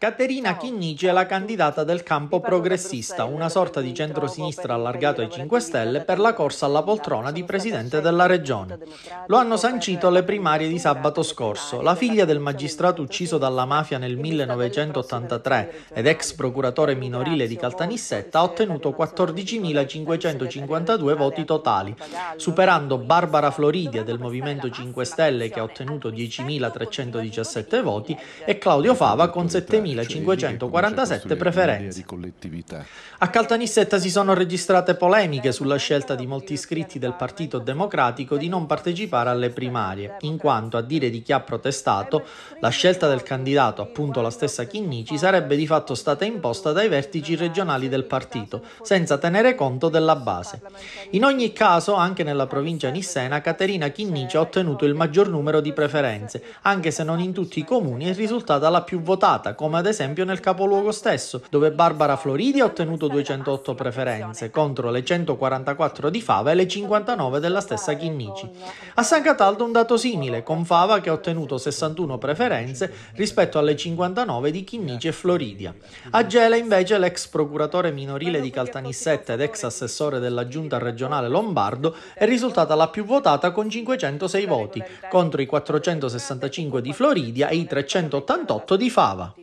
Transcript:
Caterina Chinnici è la candidata del campo progressista, una sorta di centrosinistra allargato ai 5 Stelle per la corsa alla poltrona di presidente della regione. Lo hanno sancito le primarie di sabato scorso. La figlia del magistrato ucciso dalla mafia nel 1983 ed ex procuratore minorile di Caltanissetta ha ottenuto 14.552 voti totali, superando Barbara Floridia del Movimento 5 Stelle che ha ottenuto 10.317 voti e Claudio Fava con 7.000. 1547 cioè, preferenze. A Caltanissetta si sono registrate polemiche sulla scelta di molti iscritti del Partito Democratico di non partecipare alle primarie, in quanto a dire di chi ha protestato, la scelta del candidato, appunto la stessa Chinnici, sarebbe di fatto stata imposta dai vertici regionali del partito, senza tenere conto della base. In ogni caso, anche nella provincia nissena, Caterina Chinnici ha ottenuto il maggior numero di preferenze, anche se non in tutti i comuni è risultata la più votata, come ad esempio nel capoluogo stesso, dove Barbara Floridi ha ottenuto 208 preferenze contro le 144 di Fava e le 59 della stessa Chinnici. A San Cataldo un dato simile, con Fava che ha ottenuto 61 preferenze rispetto alle 59 di Chinnici e Floridia. A Gela invece l'ex procuratore minorile di Caltanissetta ed ex assessore della giunta regionale Lombardo è risultata la più votata con 506 voti contro i 465 di Floridia e i 388 di Fava.